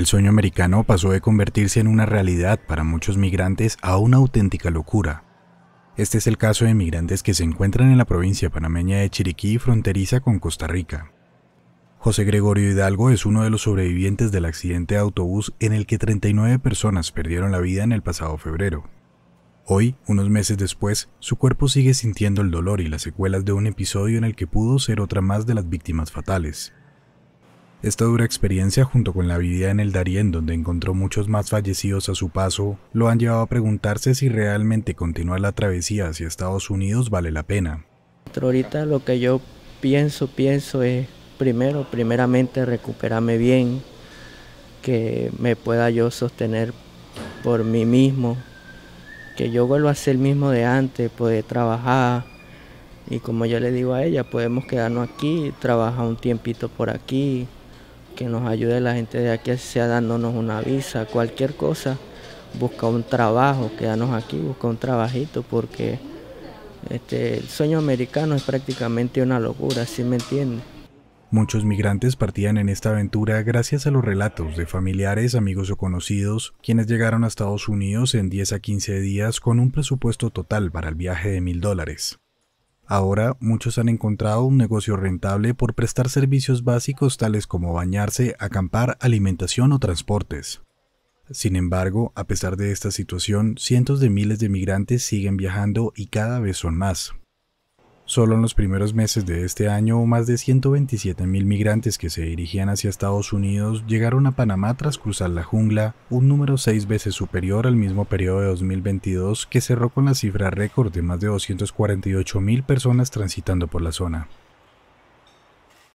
El sueño americano pasó de convertirse en una realidad para muchos migrantes a una auténtica locura. Este es el caso de migrantes que se encuentran en la provincia panameña de Chiriquí, fronteriza con Costa Rica. José Gregorio Hidalgo es uno de los sobrevivientes del accidente de autobús en el que 39 personas perdieron la vida en el pasado febrero. Hoy, unos meses después, su cuerpo sigue sintiendo el dolor y las secuelas de un episodio en el que pudo ser otra más de las víctimas fatales. Esta dura experiencia, junto con la vida en el Darién, donde encontró muchos más fallecidos a su paso, lo han llevado a preguntarse si realmente continuar la travesía hacia Estados Unidos vale la pena. Ahorita lo que yo pienso, pienso es primero, primeramente recuperarme bien, que me pueda yo sostener por mí mismo, que yo vuelva a ser el mismo de antes, poder trabajar, y como yo le digo a ella, podemos quedarnos aquí, trabajar un tiempito por aquí, que nos ayude la gente de aquí, sea dándonos una visa, cualquier cosa, busca un trabajo, quédanos aquí, busca un trabajito, porque este, el sueño americano es prácticamente una locura, si me entiende Muchos migrantes partían en esta aventura gracias a los relatos de familiares, amigos o conocidos, quienes llegaron a Estados Unidos en 10 a 15 días con un presupuesto total para el viaje de mil dólares. Ahora muchos han encontrado un negocio rentable por prestar servicios básicos tales como bañarse, acampar, alimentación o transportes. Sin embargo, a pesar de esta situación, cientos de miles de migrantes siguen viajando y cada vez son más. Solo en los primeros meses de este año, más de 127 mil migrantes que se dirigían hacia Estados Unidos llegaron a Panamá tras cruzar la jungla, un número seis veces superior al mismo periodo de 2022 que cerró con la cifra récord de más de 248 mil personas transitando por la zona.